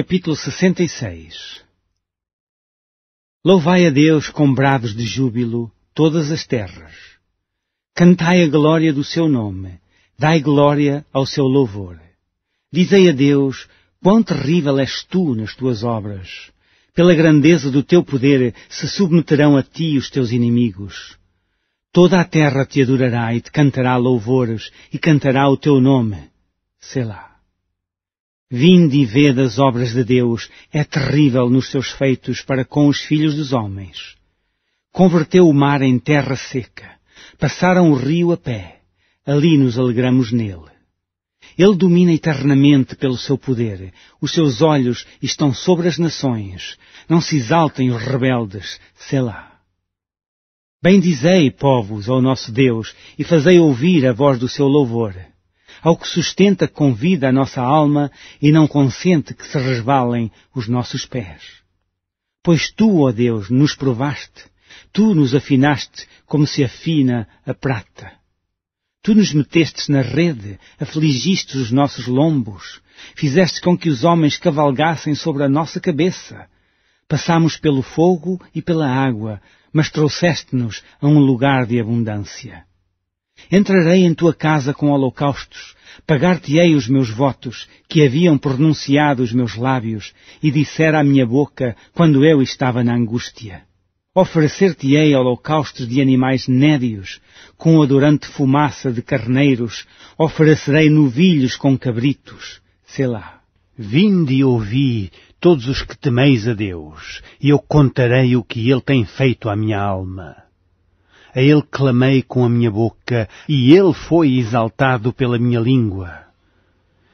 Capítulo 66 Louvai a Deus com brados de júbilo todas as terras. Cantai a glória do seu nome, dai glória ao seu louvor. Dizei a Deus, quão terrível és tu nas tuas obras. Pela grandeza do teu poder se submeterão a ti os teus inimigos. Toda a terra te adorará e te cantará louvores e cantará o teu nome. Selá. Vinde e vede as obras de Deus, é terrível nos seus feitos para com os filhos dos homens. Converteu o mar em terra seca, passaram o rio a pé, ali nos alegramos nele. Ele domina eternamente pelo seu poder, os seus olhos estão sobre as nações, não se exaltem os rebeldes, sei lá. Bendizei, povos, ao nosso Deus, e fazei ouvir a voz do seu louvor ao que sustenta com vida a nossa alma e não consente que se resvalem os nossos pés. Pois tu, ó Deus, nos provaste, tu nos afinaste como se afina a prata. Tu nos metestes na rede, afligiste os nossos lombos, fizeste com que os homens cavalgassem sobre a nossa cabeça. Passámos pelo fogo e pela água, mas trouxeste-nos a um lugar de abundância. Entrarei em tua casa com holocaustos, pagar-te-ei os meus votos, que haviam pronunciado os meus lábios, e dissera à minha boca, quando eu estava na angústia. Oferecer-te-ei holocaustos de animais nédios, com odorante fumaça de carneiros, oferecerei novilhos com cabritos. lá. Vinde e ouvi, todos os que temeis a Deus, e eu contarei o que Ele tem feito à minha alma. A ele clamei com a minha boca, e ele foi exaltado pela minha língua.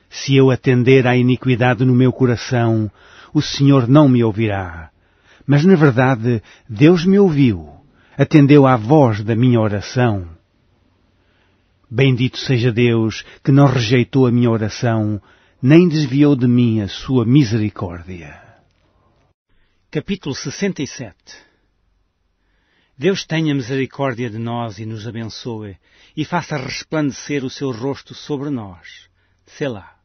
Se eu atender à iniquidade no meu coração, o Senhor não me ouvirá. Mas, na verdade, Deus me ouviu, atendeu à voz da minha oração. Bendito seja Deus, que não rejeitou a minha oração, nem desviou de mim a sua misericórdia. Capítulo 67 Deus tenha misericórdia de nós e nos abençoe, e faça resplandecer o seu rosto sobre nós. Selá.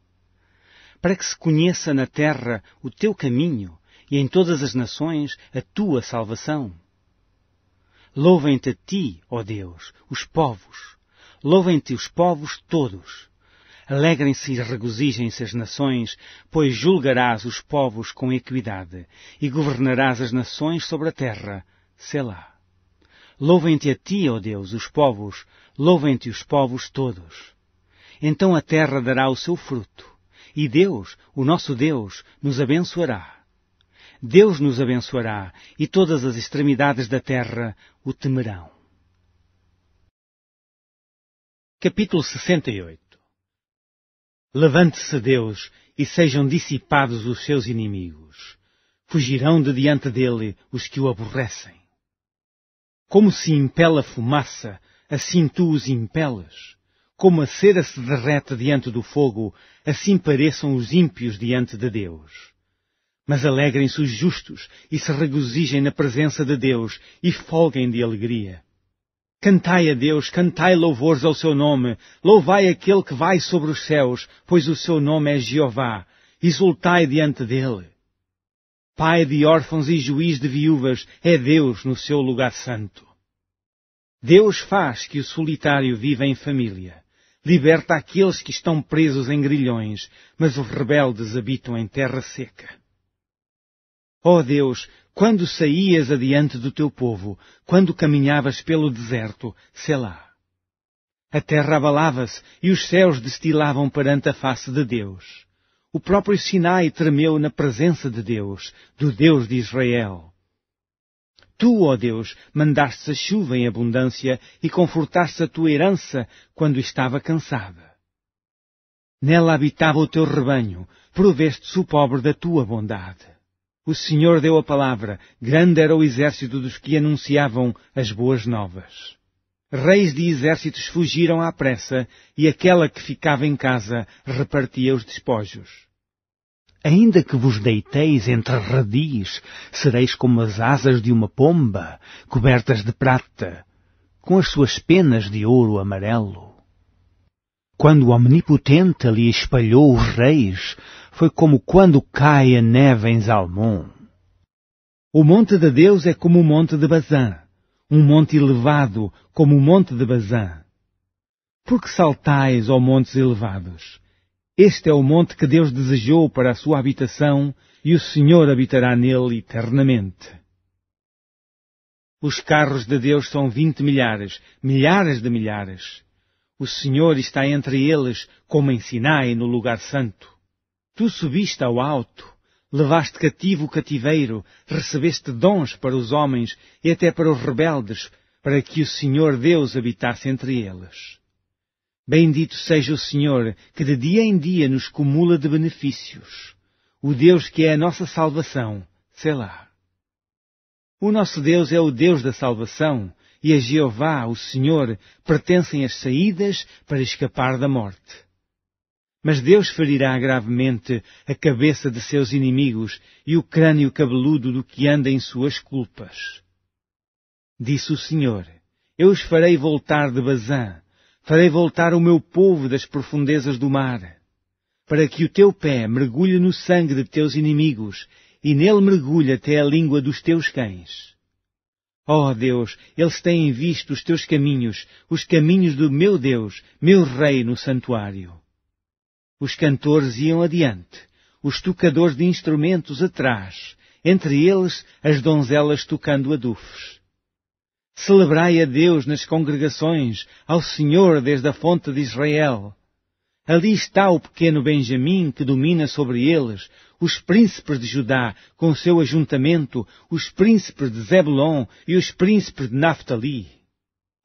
Para que se conheça na terra o teu caminho e em todas as nações a tua salvação. Louvem-te a ti, ó Deus, os povos. Louvem-te os povos todos. Alegrem-se e regozijem-se as nações, pois julgarás os povos com equidade e governarás as nações sobre a terra. Selá. Louvem-te a ti, ó oh Deus, os povos, louvem-te os povos todos. Então a terra dará o seu fruto, e Deus, o nosso Deus, nos abençoará. Deus nos abençoará, e todas as extremidades da terra o temerão. Capítulo 68 Levante-se Deus, e sejam dissipados os seus inimigos. Fugirão de diante dele os que o aborrecem. Como se impela a fumaça, assim tu os impelas. Como a cera se derrete diante do fogo, assim pareçam os ímpios diante de Deus. Mas alegrem-se os justos e se regozijem na presença de Deus e folguem de alegria. Cantai a Deus, cantai louvores ao seu nome, louvai aquele que vai sobre os céus, pois o seu nome é Jeová, exultai diante dele. Pai de órfãos e juiz de viúvas, é Deus no seu lugar santo. Deus faz que o solitário viva em família. Liberta aqueles que estão presos em grilhões, mas os rebeldes habitam em terra seca. Ó oh Deus, quando saías adiante do teu povo, quando caminhavas pelo deserto, Selá. A terra abalava-se e os céus destilavam perante a face de Deus. O próprio Sinai tremeu na presença de Deus, do Deus de Israel. Tu, ó Deus, mandaste a chuva em abundância e confortaste a tua herança quando estava cansada. Nela habitava o teu rebanho, proveste-se o pobre da tua bondade. O Senhor deu a palavra, grande era o exército dos que anunciavam as boas novas. Reis de exércitos fugiram à pressa, e aquela que ficava em casa repartia os despojos. Ainda que vos deiteis entre radis, sereis como as asas de uma pomba, cobertas de prata, com as suas penas de ouro amarelo. Quando o Omnipotente ali espalhou os reis, foi como quando cai a neve em Zalmon. O monte de Deus é como o monte de Bazã, um monte elevado como o monte de Bazã. Por que saltais, ó montes elevados? Este é o monte que Deus desejou para a sua habitação, e o Senhor habitará nele eternamente. Os carros de Deus são vinte milhares, milhares de milhares. O Senhor está entre eles, como em Sinai, no lugar santo. Tu subiste ao alto, levaste cativo o cativeiro, recebeste dons para os homens e até para os rebeldes, para que o Senhor Deus habitasse entre eles. Bendito seja o Senhor, que de dia em dia nos cumula de benefícios. O Deus que é a nossa salvação, Selá. O nosso Deus é o Deus da salvação, e a Jeová, o Senhor, pertencem as saídas para escapar da morte. Mas Deus ferirá gravemente a cabeça de seus inimigos e o crânio cabeludo do que anda em suas culpas. Disse o Senhor, eu os farei voltar de Bazã, farei voltar o meu povo das profundezas do mar, para que o teu pé mergulhe no sangue de teus inimigos e nele mergulhe até a língua dos teus cães. oh Deus, eles têm visto os teus caminhos, os caminhos do meu Deus, meu Rei no santuário. Os cantores iam adiante, os tocadores de instrumentos atrás, entre eles as donzelas tocando adufes. Celebrai a Deus nas congregações, ao Senhor desde a fonte de Israel. Ali está o pequeno Benjamim que domina sobre eles, os príncipes de Judá com o seu ajuntamento, os príncipes de Zebulon e os príncipes de Naphtali.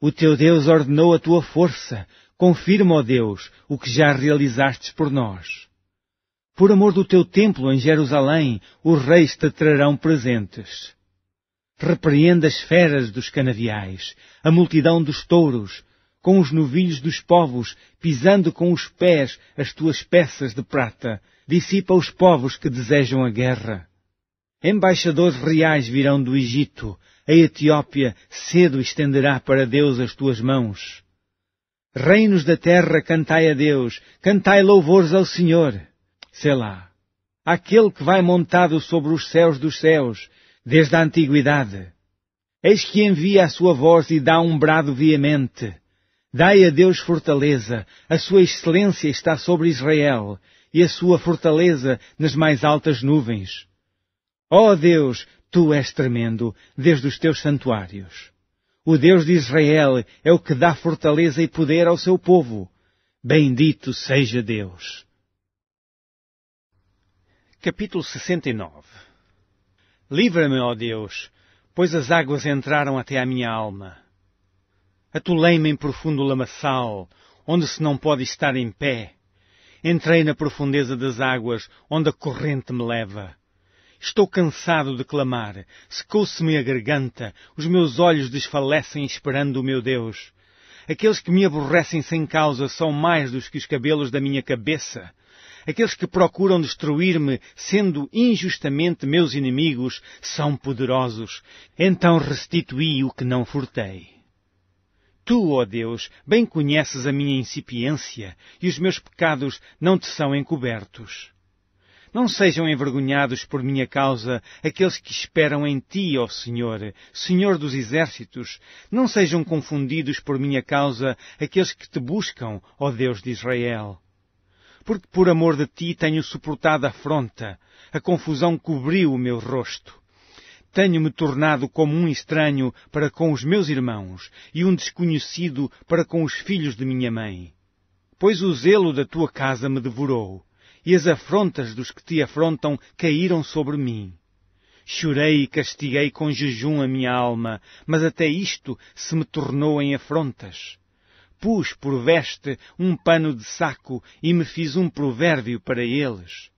O teu Deus ordenou a tua força, confirma, ó Deus, o que já realizastes por nós. Por amor do teu templo em Jerusalém, os reis te trarão presentes. Repreende as feras dos canaviais, a multidão dos touros, com os novilhos dos povos, pisando com os pés as tuas peças de prata. Dissipa os povos que desejam a guerra. Embaixadores reais virão do Egito. A Etiópia cedo estenderá para Deus as tuas mãos. Reinos da terra, cantai a Deus, cantai louvores ao Senhor. Selá. Aquele que vai montado sobre os céus dos céus, desde a antiguidade. Eis que envia a sua voz e dá um brado veemente. Dai a Deus fortaleza, a sua excelência está sobre Israel, e a sua fortaleza nas mais altas nuvens. Ó oh Deus, tu és tremendo desde os teus santuários. O Deus de Israel é o que dá fortaleza e poder ao seu povo. Bendito seja Deus. Capítulo 69 Livra-me, ó Deus, pois as águas entraram até à minha alma. Atolei-me em profundo lamaçal, onde se não pode estar em pé. Entrei na profundeza das águas, onde a corrente me leva. Estou cansado de clamar, secou-se-me a garganta, os meus olhos desfalecem esperando o meu Deus. Aqueles que me aborrecem sem causa são mais dos que os cabelos da minha cabeça. Aqueles que procuram destruir-me, sendo injustamente meus inimigos, são poderosos. Então restituí o que não furtei. Tu, ó Deus, bem conheces a minha incipiência e os meus pecados não te são encobertos. Não sejam envergonhados por minha causa aqueles que esperam em ti, ó Senhor, Senhor dos exércitos. Não sejam confundidos por minha causa aqueles que te buscam, ó Deus de Israel porque por amor de ti tenho suportado a afronta, a confusão cobriu o meu rosto. Tenho-me tornado como um estranho para com os meus irmãos e um desconhecido para com os filhos de minha mãe. Pois o zelo da tua casa me devorou, e as afrontas dos que te afrontam caíram sobre mim. Chorei e castiguei com jejum a minha alma, mas até isto se me tornou em afrontas pus por veste um pano de saco e me fiz um provérbio para eles.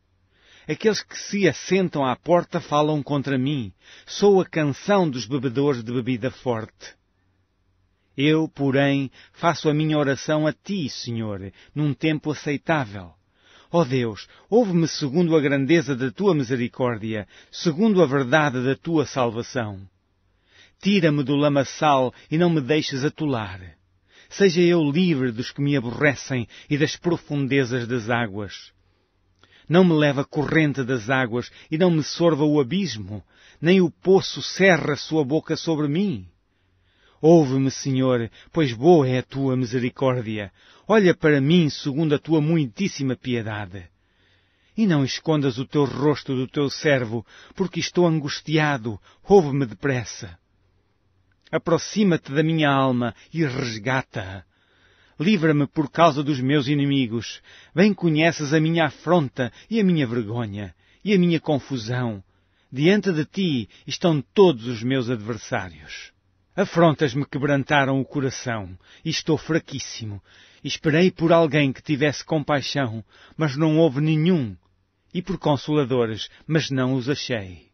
Aqueles que se assentam à porta falam contra mim. Sou a canção dos bebedores de bebida forte. Eu, porém, faço a minha oração a ti, Senhor, num tempo aceitável. Ó oh Deus, ouve-me segundo a grandeza da tua misericórdia, segundo a verdade da tua salvação. Tira-me do lamaçal e não me deixes atolar. Seja eu livre dos que me aborrecem e das profundezas das águas. Não me leva a corrente das águas e não me sorva o abismo, nem o poço cerra sua boca sobre mim. Ouve-me, Senhor, pois boa é a tua misericórdia. Olha para mim segundo a tua muitíssima piedade. E não escondas o teu rosto do teu servo, porque estou angustiado. Ouve-me depressa. Aproxima-te da minha alma e resgata-a. Livra-me por causa dos meus inimigos. Bem conheces a minha afronta e a minha vergonha e a minha confusão. Diante de ti estão todos os meus adversários. Afrontas me quebrantaram o coração e estou fraquíssimo. Esperei por alguém que tivesse compaixão, mas não houve nenhum, e por consoladores, mas não os achei.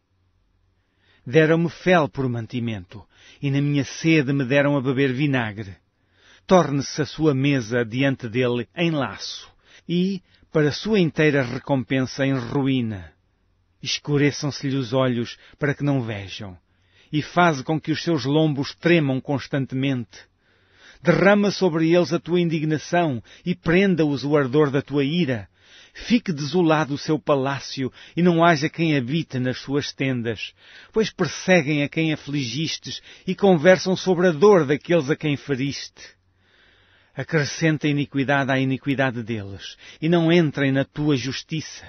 Deram-me fel por mantimento, e na minha sede me deram a beber vinagre. Torne-se a sua mesa diante dele em laço, e, para sua inteira recompensa, em ruína. Escureçam-se-lhe os olhos para que não vejam, e faze com que os seus lombos tremam constantemente. Derrama sobre eles a tua indignação e prenda-os o ardor da tua ira, Fique desolado o seu palácio e não haja quem habite nas suas tendas, pois perseguem a quem afligistes e conversam sobre a dor daqueles a quem feriste. Acrescenta iniquidade à iniquidade deles e não entrem na tua justiça.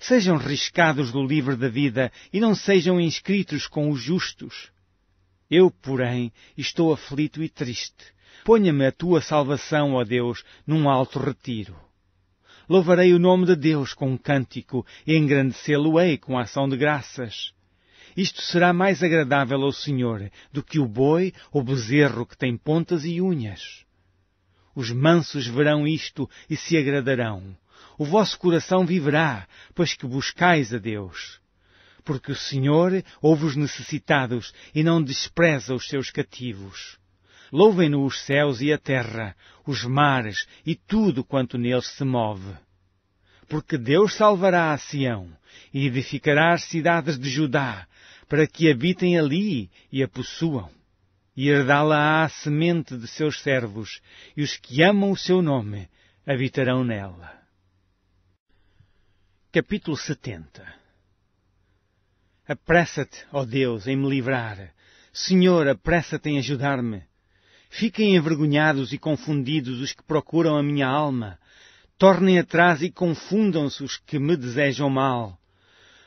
Sejam riscados do livro da vida e não sejam inscritos com os justos. Eu, porém, estou aflito e triste. Ponha-me a tua salvação, ó Deus, num alto retiro. Louvarei o nome de Deus com um cântico e engrandecê-lo-ei com ação de graças. Isto será mais agradável ao Senhor do que o boi ou bezerro que tem pontas e unhas. Os mansos verão isto e se agradarão. O vosso coração viverá, pois que buscais a Deus porque o Senhor ouve os necessitados e não despreza os seus cativos. Louvem-no os céus e a terra, os mares e tudo quanto neles se move. Porque Deus salvará a Sião e edificará as cidades de Judá, para que habitem ali e a possuam. E herdá-la a semente de seus servos, e os que amam o seu nome habitarão nela. Capítulo 70 Apressa-te, ó Deus, em me livrar. Senhor, apressa-te em ajudar-me. Fiquem envergonhados e confundidos os que procuram a minha alma. Tornem atrás e confundam-se os que me desejam mal.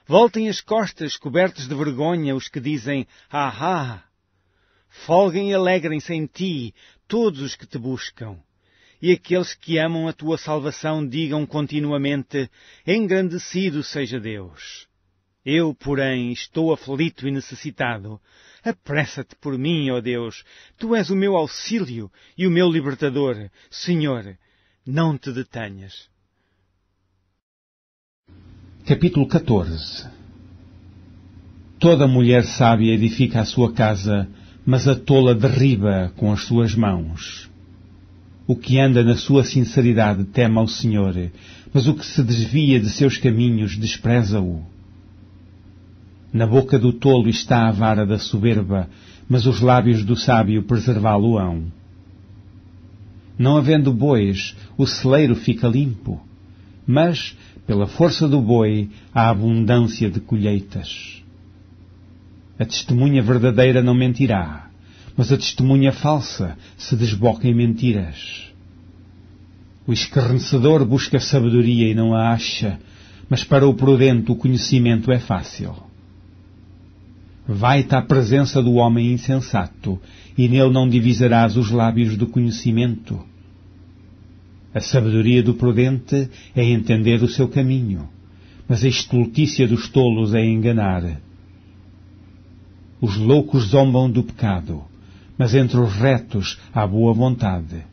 Voltem as costas, cobertos de vergonha, os que dizem, Ahá! Folguem e alegrem-se em ti, todos os que te buscam. E aqueles que amam a tua salvação digam continuamente, Engrandecido seja Deus. Eu, porém, estou aflito e necessitado. Apressa-te por mim, ó Deus. Tu és o meu auxílio e o meu libertador. Senhor, não te detenhas. Capítulo 14 Toda mulher sábia edifica a sua casa, mas a tola derriba com as suas mãos. O que anda na sua sinceridade teme ao Senhor, mas o que se desvia de seus caminhos despreza-o. Na boca do tolo está a vara da soberba, mas os lábios do sábio preservá-lo-ão. Não havendo bois, o celeiro fica limpo, mas, pela força do boi, há abundância de colheitas. A testemunha verdadeira não mentirá, mas a testemunha falsa se desboca em mentiras. O escarnecedor busca sabedoria e não a acha, mas para o prudente o conhecimento é fácil. Vai-te à presença do homem insensato, e nele não divisarás os lábios do conhecimento. A sabedoria do prudente é entender o seu caminho, mas a estultícia dos tolos é enganar. Os loucos zombam do pecado, mas entre os retos há boa vontade.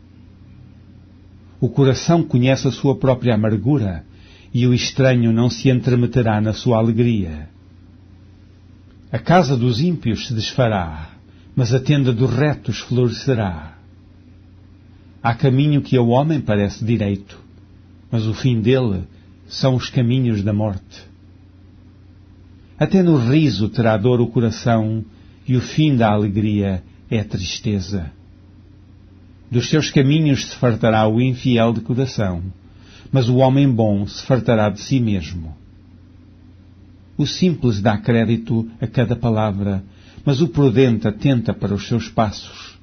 O coração conhece a sua própria amargura, e o estranho não se entremeterá na sua alegria. A casa dos ímpios se desfará, mas a tenda dos retos florescerá. Há caminho que ao homem parece direito, mas o fim dele são os caminhos da morte. Até no riso terá dor o coração, e o fim da alegria é tristeza. Dos seus caminhos se fartará o infiel de coração, mas o homem bom se fartará de si mesmo. O simples dá crédito a cada palavra, mas o prudente atenta para os seus passos.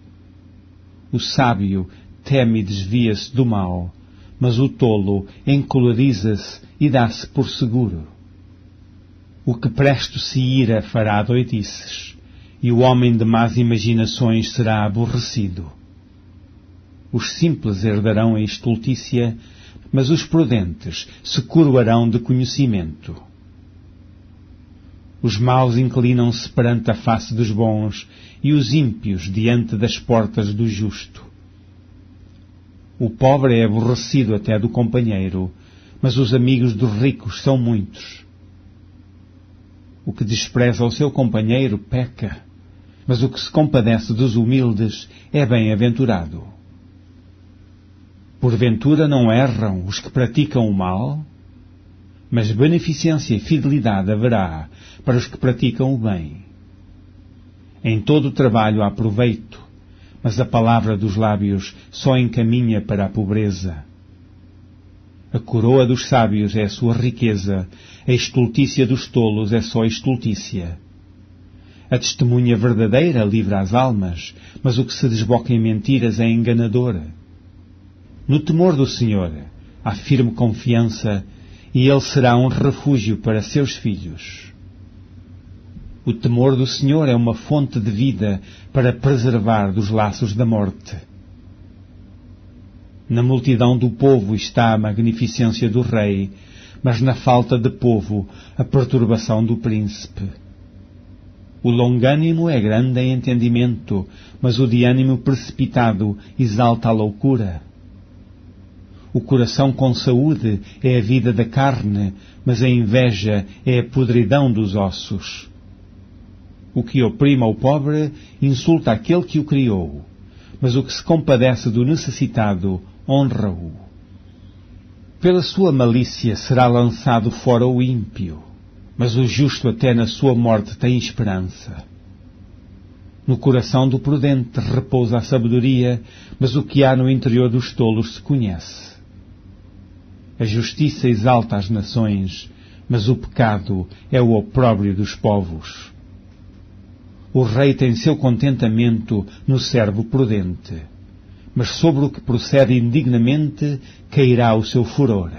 O sábio teme e desvia-se do mal, mas o tolo encoloriza se e dá-se por seguro. O que presto se ira fará doidices, e o homem de más imaginações será aborrecido. Os simples herdarão a estultícia, mas os prudentes se coroarão de conhecimento. Os maus inclinam-se perante a face dos bons e os ímpios diante das portas do justo. O pobre é aborrecido até do companheiro, mas os amigos dos ricos são muitos. O que despreza o seu companheiro peca, mas o que se compadece dos humildes é bem-aventurado. Porventura não erram os que praticam o mal? mas beneficência e fidelidade haverá para os que praticam o bem. Em todo o trabalho há proveito, mas a palavra dos lábios só encaminha para a pobreza. A coroa dos sábios é a sua riqueza, a estultícia dos tolos é só estultícia. A testemunha verdadeira livra as almas, mas o que se desboca em mentiras é enganadora. No temor do Senhor, há firme confiança e ele será um refúgio para seus filhos. O temor do Senhor é uma fonte de vida para preservar dos laços da morte. Na multidão do povo está a magnificência do rei, mas na falta de povo a perturbação do príncipe. O longânimo é grande em entendimento, mas o de ânimo precipitado exalta a loucura. O coração com saúde é a vida da carne, mas a inveja é a podridão dos ossos. O que oprima o pobre insulta aquele que o criou, mas o que se compadece do necessitado honra-o. Pela sua malícia será lançado fora o ímpio, mas o justo até na sua morte tem esperança. No coração do prudente repousa a sabedoria, mas o que há no interior dos tolos se conhece. A justiça exalta as nações, mas o pecado é o opróbrio dos povos. O rei tem seu contentamento no servo prudente, mas sobre o que procede indignamente cairá o seu furor.